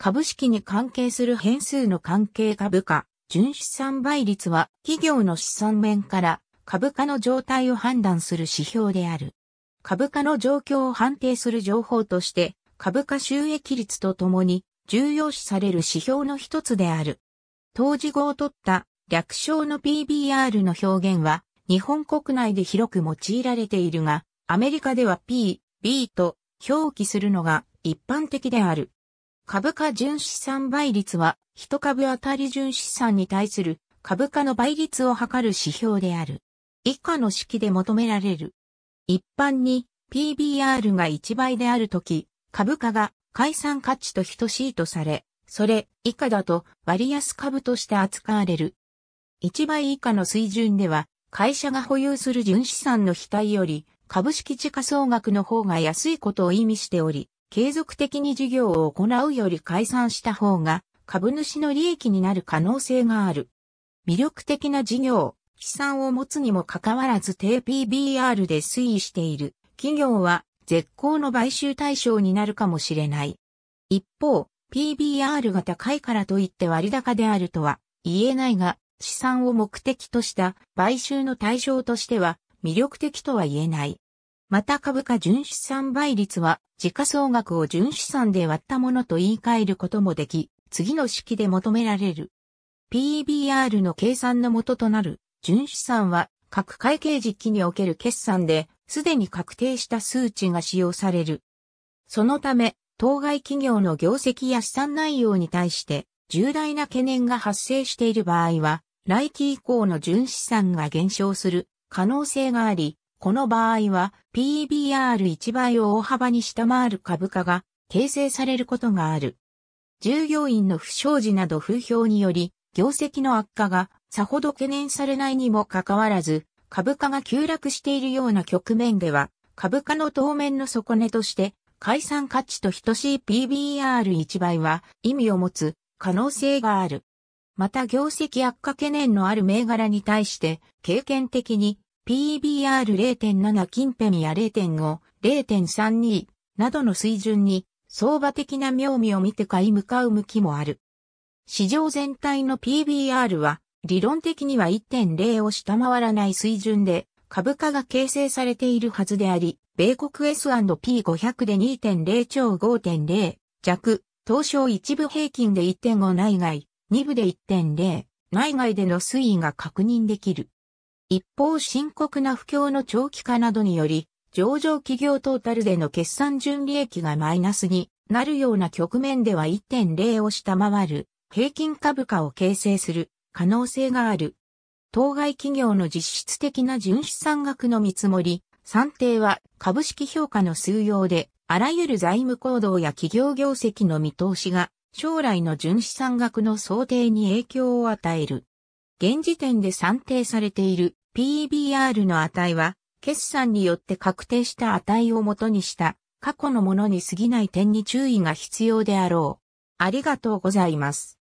株式に関係する変数の関係株価、純資産倍率は企業の資産面から株価の状態を判断する指標である。株価の状況を判定する情報として株価収益率とともに重要視される指標の一つである。当時後を取った略称の PBR の表現は日本国内で広く用いられているが、アメリカでは P、B と表記するのが一般的である。株価純資産倍率は、一株当たり純資産に対する株価の倍率を測る指標である。以下の式で求められる。一般に PBR が1倍であるとき、株価が解散価値と等しいとされ、それ以下だと割安株として扱われる。1倍以下の水準では、会社が保有する純資産の非対より、株式時価総額の方が安いことを意味しており、継続的に事業を行うより解散した方が株主の利益になる可能性がある。魅力的な事業、資産を持つにもかかわらず低 PBR で推移している企業は絶好の買収対象になるかもしれない。一方、PBR が高いからといって割高であるとは言えないが、資産を目的とした買収の対象としては魅力的とは言えない。また株価純資産倍率は、時価総額を純資産で割ったものと言い換えることもでき、次の式で求められる。PBR の計算の元となる純資産は、各会計時期における決算で、すでに確定した数値が使用される。そのため、当該企業の業績や資産内容に対して、重大な懸念が発生している場合は、来期以降の純資産が減少する可能性があり、この場合は PBR1 倍を大幅に下回る株価が形成されることがある。従業員の不祥事など風評により、業績の悪化がさほど懸念されないにもかかわらず、株価が急落しているような局面では、株価の当面の底値として、解散価値と等しい PBR1 倍は意味を持つ可能性がある。また業績悪化懸念のある銘柄に対して、経験的に PBR0.7 近辺や0.5、0.32などの水準に相場的な妙味を見て買い向かう向きもある。市場全体の PBR は理論的には1.0を下回らない水準で株価が形成されているはずであり、米国 S&P500 で2.0超5.0弱、東証一部平均で1.5内外、2部で1.0内外での推移が確認できる。一方深刻な不況の長期化などにより、上場企業トータルでの決算純利益がマイナスになるような局面では1.0を下回る平均株価を形成する可能性がある。当該企業の実質的な純資産額の見積もり、算定は株式評価の数用で、あらゆる財務行動や企業業績の見通しが将来の純資産額の想定に影響を与える。現時点で算定されている PBR の値は、決算によって確定した値を元にした、過去のものに過ぎない点に注意が必要であろう。ありがとうございます。